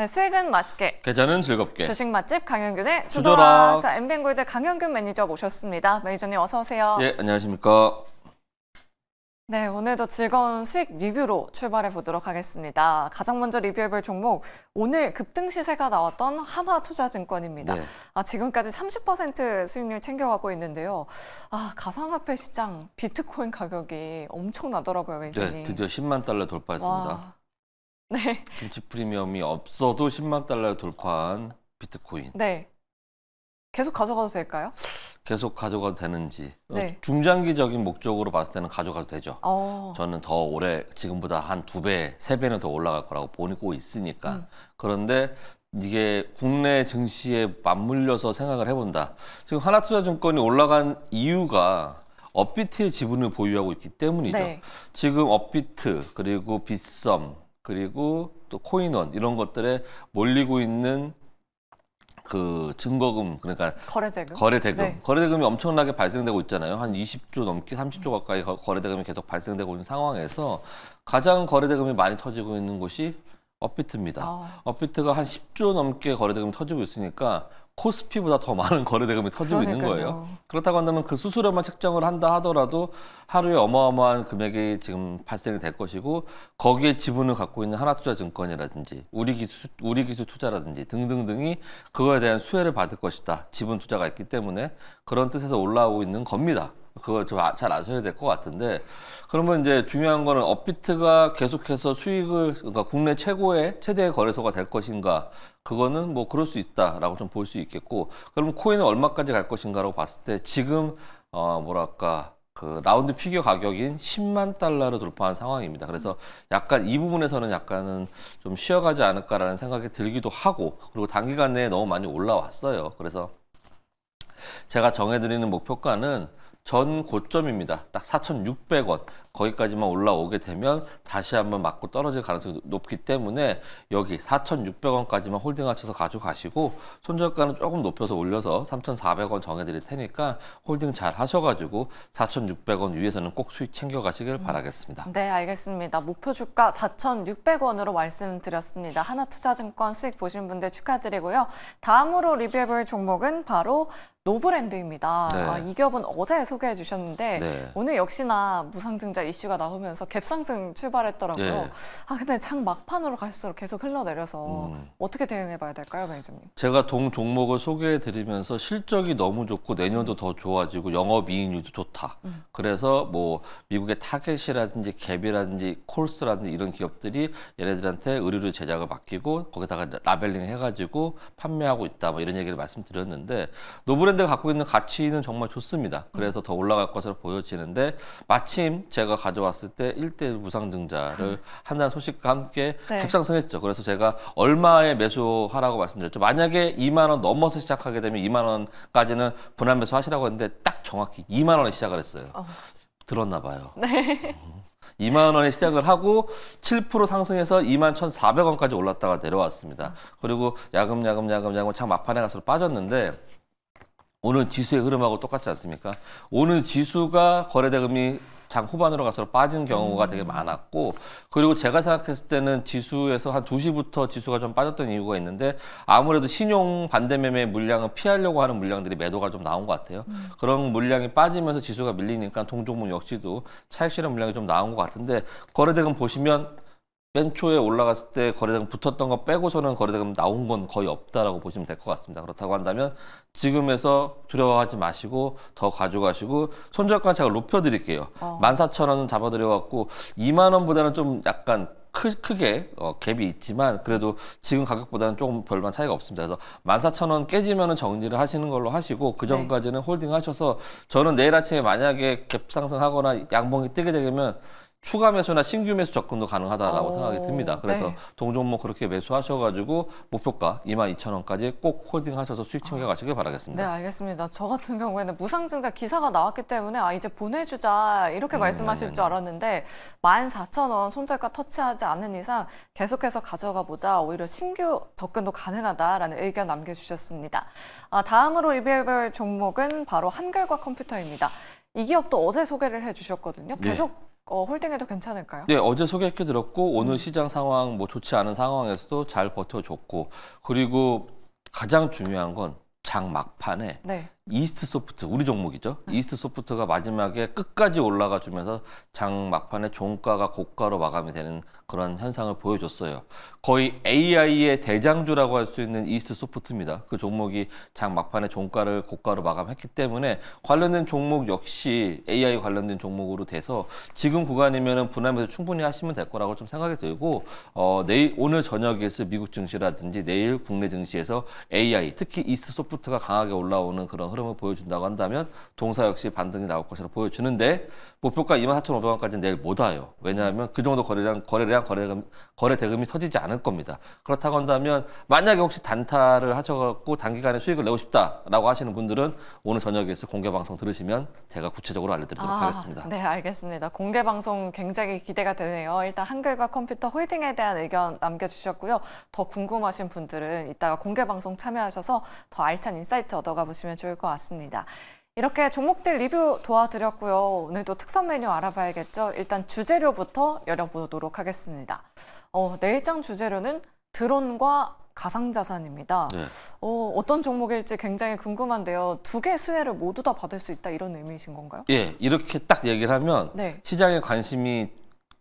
네, 수익은 맛있게. 계좌는 즐겁게. 주식 맛집 강현균의 주도라. 주도라. 자, 엠뱅골드 강현균 매니저 모셨습니다. 매니저님 어서 오세요. 예, 안녕하십니까. 네, 오늘도 즐거운 수익 리뷰로 출발해 보도록 하겠습니다. 가장 먼저 리뷰해 볼 종목, 오늘 급등 시세가 나왔던 한화투자증권입니다. 네. 아, 지금까지 30% 수익률 챙겨가고 있는데요. 아, 가상화폐 시장, 비트코인 가격이 엄청나더라고요, 왼쪽이. 네, 드디어 10만 달러 돌파했습니다. 와. 네. 김치 프리미엄이 없어도 10만 달러를 돌파한 비트코인. 네. 계속 가져가도 될까요? 계속 가져가도 되는지 어, 네. 중장기적인 목적으로 봤을 때는 가져가도 되죠. 오. 어. 저는 더 오래 지금보다 한 두 배, 세 배는 더 올라갈 거라고 보고 있으니까 음. 그런데 이게 국내 증시에 맞물려서 생각을 해본다. 지금 하나투자증권이 올라간 이유가 업비트의 지분을 보유하고 있기 때문이죠. 네. 지금 업비트 그리고 빗썸 그리고 또 코인원 이런 것들에 몰리고 있는 그 증거금 그러니까 거래대금 거래대금 네. 거래대금이 엄청나게 발생되고 있잖아요. 한 20조 넘게 30조 가까이 거래대금이 계속 발생되고 있는 상황에서 가장 거래대금이 많이 터지고 있는 곳이 업비트입니다. 아. 업비트가 한 10조 넘게 거래대금이 터지고 있으니까 코스피보다 더 많은 거래 대금이 터지고 그러니까요. 있는 거예요. 그렇다고 한다면 그 수수료만 책정을 한다 하더라도 하루에 어마어마한 금액이 지금 발생이 될 것이고 거기에 지분을 갖고 있는 하나투자증권이라든지 우리기수 우리기수 투자라든지 등등등이 그거에 대한 수혜를 받을 것이다. 지분 투자가 있기 때문에 그런 뜻에서 올라오고 있는 겁니다. 그걸 좀잘 아, 아셔야 될 것 같은데 그러면 이제 중요한 거는 업비트가 계속해서 수익을 그러니까 국내 최고의 최대의 거래소가 될 것인가 그거는 뭐 그럴 수 있다라고 좀 볼 수 있겠고 그러면 코인은 얼마까지 갈 것인가라고 봤을 때 지금 어 뭐랄까 그 라운드 피규어 가격인 10만 달러를 돌파한 상황입니다. 그래서 약간 이 부분에서는 약간은 좀 쉬어가지 않을까라는 생각이 들기도 하고 그리고 단기간 내에 너무 많이 올라왔어요. 그래서 제가 정해드리는 목표가는 전 고점입니다. 딱 4,600원. 거기까지만 올라오게 되면 다시 한번 맞고 떨어질 가능성이 높기 때문에 여기 4,600원까지만 홀딩하셔서 가져가시고 손절가는 조금 높여서 올려서 3,400원 정해드릴 테니까 홀딩 잘 하셔가지고 4,600원 위에서는 꼭 수익 챙겨가시길 음. 바라겠습니다. 네, 알겠습니다. 목표 주가 4,600원으로 말씀드렸습니다. 하나투자증권 수익 보신 분들 축하드리고요. 다음으로 리뷰해볼 종목은 바로 노브랜드입니다. 네. 아, 이 기업은 어제 소개해 주셨는데 네. 오늘 역시나 무상증자 관련된 이슈가 나오면서 갭상승 출발했더라고요. 예. 아 근데 장 막판으로 갈수록 계속 흘러내려서 음. 어떻게 대응해봐야 될까요, 매니저님? 제가 동 종목을 소개해드리면서 실적이 너무 좋고 내년도 더 좋아지고 영업이익률도 좋다. 음. 그래서 뭐 미국의 타겟이라든지 갭이라든지 콜스라든지 이런 기업들이 얘네들한테 의류를 제작을 맡기고 거기다가 라벨링 해가지고 판매하고 있다. 뭐 이런 얘기를 말씀드렸는데 노브랜드가 갖고 있는 가치는 정말 좋습니다. 그래서 음. 더 올라갈 것으로 보여지는데 마침 제가 제가 가져왔을 때일대1 무상 증자를 아. 한다는 소식과 함께 네. 급상승했죠. 그래서 제가 얼마에 매수하라고 말씀드렸죠. 만약에 2만 원 넘어서 시작하게 되면 2만 원까지는 분할 매수 하시라고 했는데 딱 정확히 2만 원에 시작을 했어요. 어. 들었나 봐요. 네. 2만 음. 원에 시작을 하고 7% 상승해서 2만 1,400원까지 올랐다가 내려왔습니다. 어. 그리고 야금야금 야금야금 참 막판에 가서 빠졌는데 오늘 지수의 흐름하고 똑같지 않습니까? 오늘 지수가 거래대금이 장 후반으로 가서 빠진 경우가 되게 많았고 그리고 제가 생각했을 때는 지수에서 한 2시부터 지수가 좀 빠졌던 이유가 있는데 아무래도 신용 반대매매 물량을 피하려고 하는 물량들이 매도가 좀 나온 것 같아요. 음. 그런 물량이 빠지면서 지수가 밀리니까 동종문 역시도 차익 실현 물량이 좀 나온 것 같은데 거래대금 보시면 맨 초에 올라갔을 때 거래대금 붙었던 거 빼고서는 거래대금 나온 건 거의 없다라고 보시면 될 것 같습니다. 그렇다고 한다면 지금에서 두려워하지 마시고 더 가져가시고 손절가 제가 높여드릴게요. 어. 14,000원은 잡아드려갖고 2만 원보다는 좀 약간 크, 크게 어, 갭이 있지만 그래도 지금 가격보다는 조금 별반 차이가 없습니다. 그래서 14,000원 깨지면 정리를 하시는 걸로 하시고 그 네. 전까지는 네. 홀딩 하셔서 저는 내일 아침에 만약에 갭 상승하거나 양봉이 뜨게 되면 추가 매수나 신규 매수 접근도 가능하다라고 오, 어, 생각이 듭니다. 그래서 네. 동종목 그렇게 매수하셔가지고 목표가 22,000원까지 꼭 홀딩하셔서 수익 챙겨가시길 아. 바라겠습니다. 네, 알겠습니다. 저 같은 경우에는 무상증자 기사가 나왔기 때문에 아 이제 보내주자 이렇게 음, 말씀하실 네, 네 줄 네. 알았는데 14,000원 손절가 터치하지 않는 이상 계속해서 가져가 보자. 오히려 신규 접근도 가능하다라는 의견 남겨주셨습니다. 아, 다음으로 리뷰해볼 종목은 바로 한결과 컴퓨터입니다. 이 기업도 어제 소개를 해주셨거든요. 네. 계속 네. 어, 홀딩해도 괜찮을까요? 네, 어제 소개해 드렸고 오늘 음. 시장 상황 뭐 좋지 않은 상황에서도 잘 버텨줬고 그리고 가장 중요한 건 장 막판에 네. 이스트 소프트 우리 종목이죠. 네. 이스트 소프트가 마지막에 끝까지 올라가 주면서 장 막판에 종가가 고가로 마감이 되는 그런 현상을 보여줬어요. 거의 AI의 대장주라고 할 수 있는 이스트 소프트입니다. 그 종목이 장 막판에 종가를 고가로 마감했기 때문에 관련된 종목 역시 AI 관련된 종목으로 돼서 지금 구간이면 분할매서 충분히 하시면 될 거라고 좀 생각이 들고 어, 내일 오늘 저녁에 있을 미국 증시라든지 내일 국내 증시에서 AI 특히 이스트 소프트가 강하게 올라오는 그런 흐름 흐름을 보여준다고 한다면 동사 역시 반등이 나올 것으로 보여주는데 목표가 24,500원까지는 내일 못 와요. 왜냐하면 그 정도 거래량, 거래량, 거래금, 거래 대금이 터지지 않을 겁니다. 그렇다고 한다면 만약에 혹시 단타를 하셔갖고 단기간에 수익을 내고 싶다라고 하시는 분들은 오늘 저녁에서 공개 방송 들으시면 제가 구체적으로 알려드리도록 아, 하겠습니다. 네, 알겠습니다. 공개 방송 굉장히 기대가 되네요. 일단 한글과 컴퓨터 홀딩에 대한 의견 남겨주셨고요. 더 궁금하신 분들은 이따가 공개 방송 참여하셔서 더 알찬 인사이트 얻어가 보시면 좋을 것 같습니다. 것 같습니다. 이렇게 종목들 리뷰 도와드렸고요. 오늘도 특선 메뉴 알아봐야겠죠. 일단 주재료부터 열어보도록 하겠습니다. 어, 내일장 네 주재료는 드론과 가상자산입니다. 네. 어, 어떤 종목일지 굉장히 궁금한데요. 두 개의 수혜를 모두 다 받을 수 있다 이런 의미이신 건가요? 예, 이렇게 딱 얘기를 하면 네. 시장의 관심이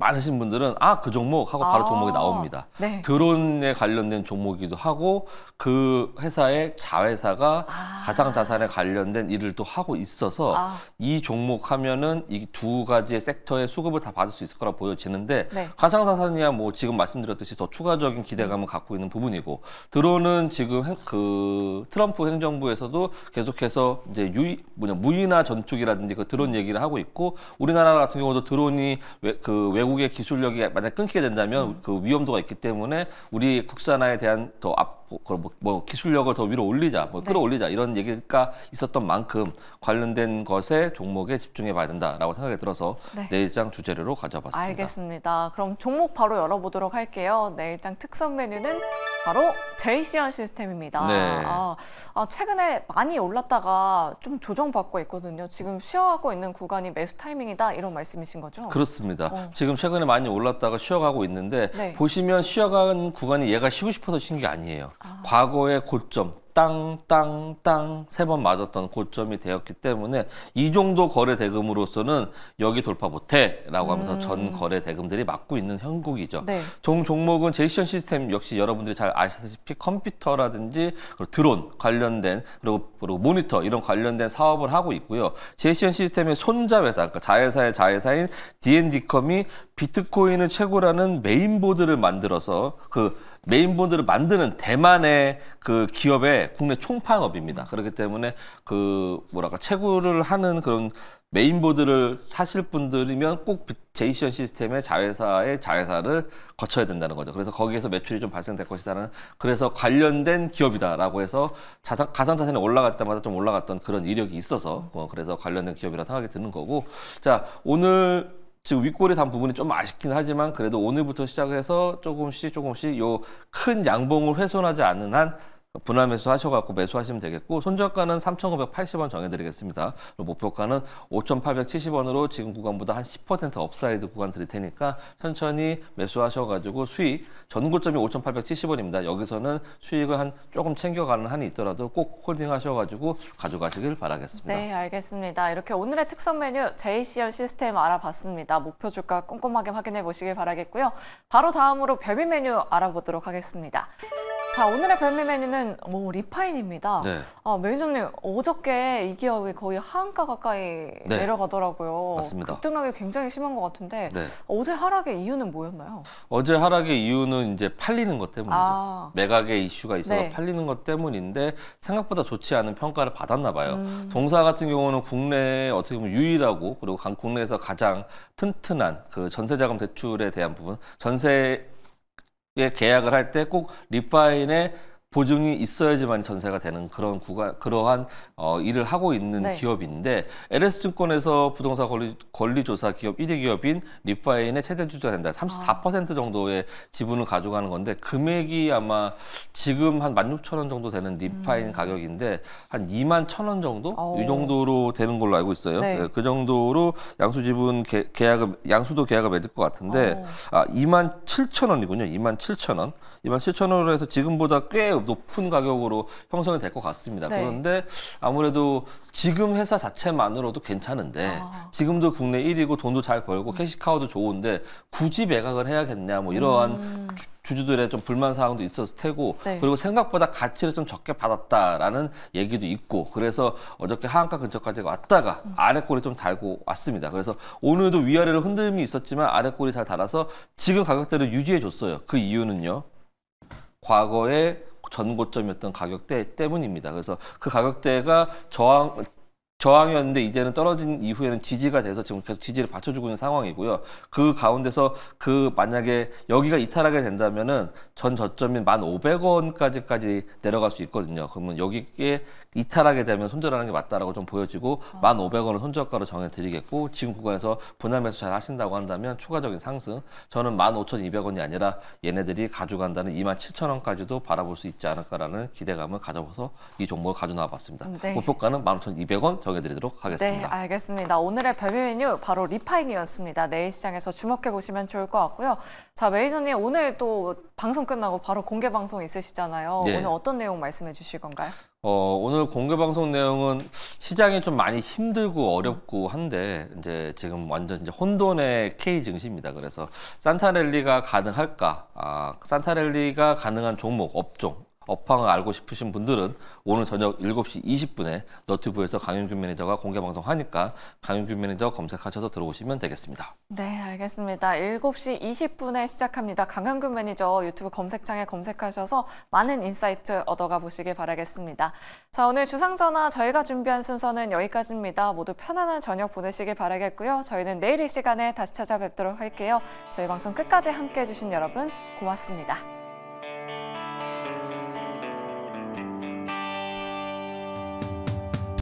많으신 분들은 아 그 종목 하고 바로 아 종목이 나옵니다. 네. 드론에 관련된 종목이기도 하고 그 회사의 자회사가 아 가상 자산에 관련된 일을 또 하고 있어서 아이 종목 하면은 이 두 가지의 섹터의 수급을 다 받을 수 있을 거라 보여지는데 네. 가상 자산이야 뭐 지금 말씀드렸듯이 더 추가적인 기대감을 네. 갖고 있는 부분이고 드론은 지금 그 트럼프 행정부에서도 계속해서 이제 유이 뭐냐 무인화 전투기라든지 그 드론 얘기를 하고 있고 우리나라 같은 경우도 드론이 외, 그 외국 외국의 기술력이 만약 끊기게 된다면 음. 그 위험도가 있기 때문에 우리 국산화에 대한 더 앞, 뭐, 뭐, 뭐 기술력을 더 위로 올리자, 뭐 네. 끌어올리자 이런 얘기가 있었던 만큼 관련된 것에 종목에 집중해 봐야 된다라고 생각이 들어서 네. 내일장 주재료로 가져와 봤습니다. 알겠습니다. 그럼 종목 바로 열어보도록 할게요. 내일장 특선 메뉴는 바로 제이시언 시스템입니다. 네. 아, 아, 최근에 많이 올랐다가 좀 조정받고 있거든요. 지금 쉬어가고 있는 구간이 매수 타이밍이다 이런 말씀이신 거죠? 그렇습니다. 어. 지금 최근에 많이 올랐다가 쉬어가고 있는데 네. 보시면 쉬어간 구간이 얘가 쉬고 싶어서 쉰게 아니에요. 아. 과거의 고점, 땅땅땅 세 번 맞았던 고점이 되었기 때문에 이 정도 거래 대금으로서는 여기 돌파 못해라고 하면서 음. 전 거래 대금들이 막고 있는 형국이죠. 네. 종 종목은 제시션 시스템 역시 여러분들이 잘 아시다시피 컴퓨터라든지 드론 관련된 그리고, 그리고 뭐 모니터 이런 관련된 사업을 하고 있고요. 제시션 시스템의 손자 회사 그러니까 자회사의 자회사인 D&D컴이 비트코인을 최고라는 메인보드를 만들어서 그 메인본드를 만드는 대만의 그 기업의 국내 총판업입니다. 그렇기 때문에 그 뭐랄까 채굴을 하는 그런 메인보드를 사실 분들이면 꼭제이션 시스템의 자회사의 자회사를 거쳐야 된다는 거죠. 그래서 거기에서 매출이 좀 발생될 것이다라는 그래서 관련된 기업이다라고 해서 자산, 가상 자산이 올라갈 때마다 좀 올라갔던 그런 이력이 있어서 어, 그래서 관련된 기업이라 생각이 드는 거고 자 오늘 지금 윗골이 단 부분이 좀 아쉽긴 하지만 그래도 오늘부터 시작해서 조금씩 조금씩 요 큰 양봉을 훼손하지 않는 한 분할 매수하셔갖고 매수하시면 되겠고 손절가는 3,580원 정해드리겠습니다. 목표가는 5,870원으로 지금 구간보다 한 10% 업사이드 구간 드릴 테니까 천천히 매수하셔가지고 수익 전고점이 5,870원입니다. 여기서는 수익을 한 조금 챙겨가는 한이 있더라도 꼭 홀딩하셔가지고 가져가시길 바라겠습니다. 네, 알겠습니다. 이렇게 오늘의 특선 메뉴 JCN 시스템 알아봤습니다. 목표 주가 꼼꼼하게 확인해 보시길 바라겠고요. 바로 다음으로 별미 메뉴 알아보도록 하겠습니다. 자 오늘의 별미 메뉴는 뭐 리파인입니다. 네. 아, 매니저님 어저께 이 기업이 거의 하한가 가까이 네. 내려가더라고요. 맞습니다. 급등락이 굉장히 심한 것 같은데 네. 어제 하락의 이유는 뭐였나요? 어제 하락의 이유는 이제 팔리는 것 때문이죠. 아. 매각의 이슈가 있어서 네. 팔리는 것 때문인데 생각보다 좋지 않은 평가를 받았나 봐요. 음. 동사 같은 경우는 국내 어떻게 보면 유일하고 그리고 국내에서 가장 튼튼한 그 전세자금 대출에 대한 부분 전세 예, 계약을 할 때 꼭 리파인의 보증이 있어야지만 전세가 되는 그런 구가 그러한 어, 일을 하고 있는 네. 기업인데 LS증권에서 부동산 권리, 권리조사 기업 1위 기업인 리파인의 최대 주주가 된다. 34% 정도의 지분을 가져가는 건데 금액이 아마 지금 한 16,000원 정도 되는 리파인 음. 가격인데 한 2만 1,000원 정도 오. 이 어. 정도로 되는 걸로 알고 있어요. 네. 예, 그 정도로 양수 지분 개, 계약을 양수도 계약을 맺을 것 같은데 오. 어. 아 2만 7,000원이군요. 2만 7,000원. 2만 7,000원으로 해서 지금보다 꽤 높은 가격으로 형성이 될 것 같습니다. 네. 그런데 아무래도 지금 회사 자체만으로도 괜찮은데 아. 지금도 국내 1위고 돈도 잘 벌고 음. 캐시카우도 좋은데 굳이 매각을 해야겠냐 뭐 이러한 음. 주주들의 좀 불만 사항도 있었을 테고 네. 그리고 생각보다 가치를 좀 적게 받았다라는 얘기도 있고 그래서 어저께 하한가 근처까지 왔다가 음. 아래 꼬이좀 달고 왔습니다. 그래서 오늘도 위아래로 흔들림이 있었지만 아래 꼬이잘 달아서 지금 가격대를 유지해 줬어요. 그 이유는요. 과거에 전고점이었던 가격대 때문입니다. 그래서 그 가격대가 저항 저항이었는데 이제는 떨어진 이후에는 지지가 돼서 지금 계속 지지를 받쳐주고 있는 상황이고요. 그 가운데서 그 만약에 여기가 이탈하게 된다면은 전 저점인 1,500원까지까지 내려갈 수 있거든요. 그러면 여기에 이탈하게 되면 손절하는 게 맞다라고 좀 보여지고 아. 1,500원을 손절가로 정해드리겠고 지금 구간에서 분할매수 잘 하신다고 한다면 추가적인 상승 저는 15,200원이 아니라 얘네들이 가져간다는 27,000원까지도 바라볼 수 있지 않을까라는 기대감을 가져서 이 종목을 가져나와 봤습니다. 음, 네. 목표가는 15,200원 소개드리도록 하겠습니다. 네, 알겠습니다. 오늘의 별미메뉴 바로 리파인이었습니다. 내일 시장에서 주목해 보시면 좋을 것 같고요. 자, 매니저님 오늘 또 방송 끝나고 바로 공개 방송 있으시잖아요. 네. 오늘 어떤 내용 말씀해 주실 건가요? 어, 오늘 공개 방송 내용은 시장이 좀 많이 힘들고 어렵고 한데 이제 지금 완전 이제 혼돈의 K 증시입니다. 그래서 산타랠리가 가능할까? 아, 산타랠리가 가능한 종목 업종 업황을 알고 싶으신 분들은 오늘 저녁 7시 20분에 너튜브에서 강윤규 매니저가 공개 방송하니까 강윤규 매니저 검색하셔서 들어오시면 되겠습니다. 네, 알겠습니다. 7시 20분에 시작합니다. 강윤균 매니저 유튜브 검색창에 검색하셔서 많은 인사이트 얻어가 보시길 바라겠습니다. 자, 오늘 주상전화 저희가 준비한 순서는 여기까지입니다. 모두 편안한 저녁 보내시길 바라겠고요. 저희는 내일 이 시간에 다시 찾아뵙도록 할게요. 저희 방송 끝까지 함께해 주신 여러분 고맙습니다.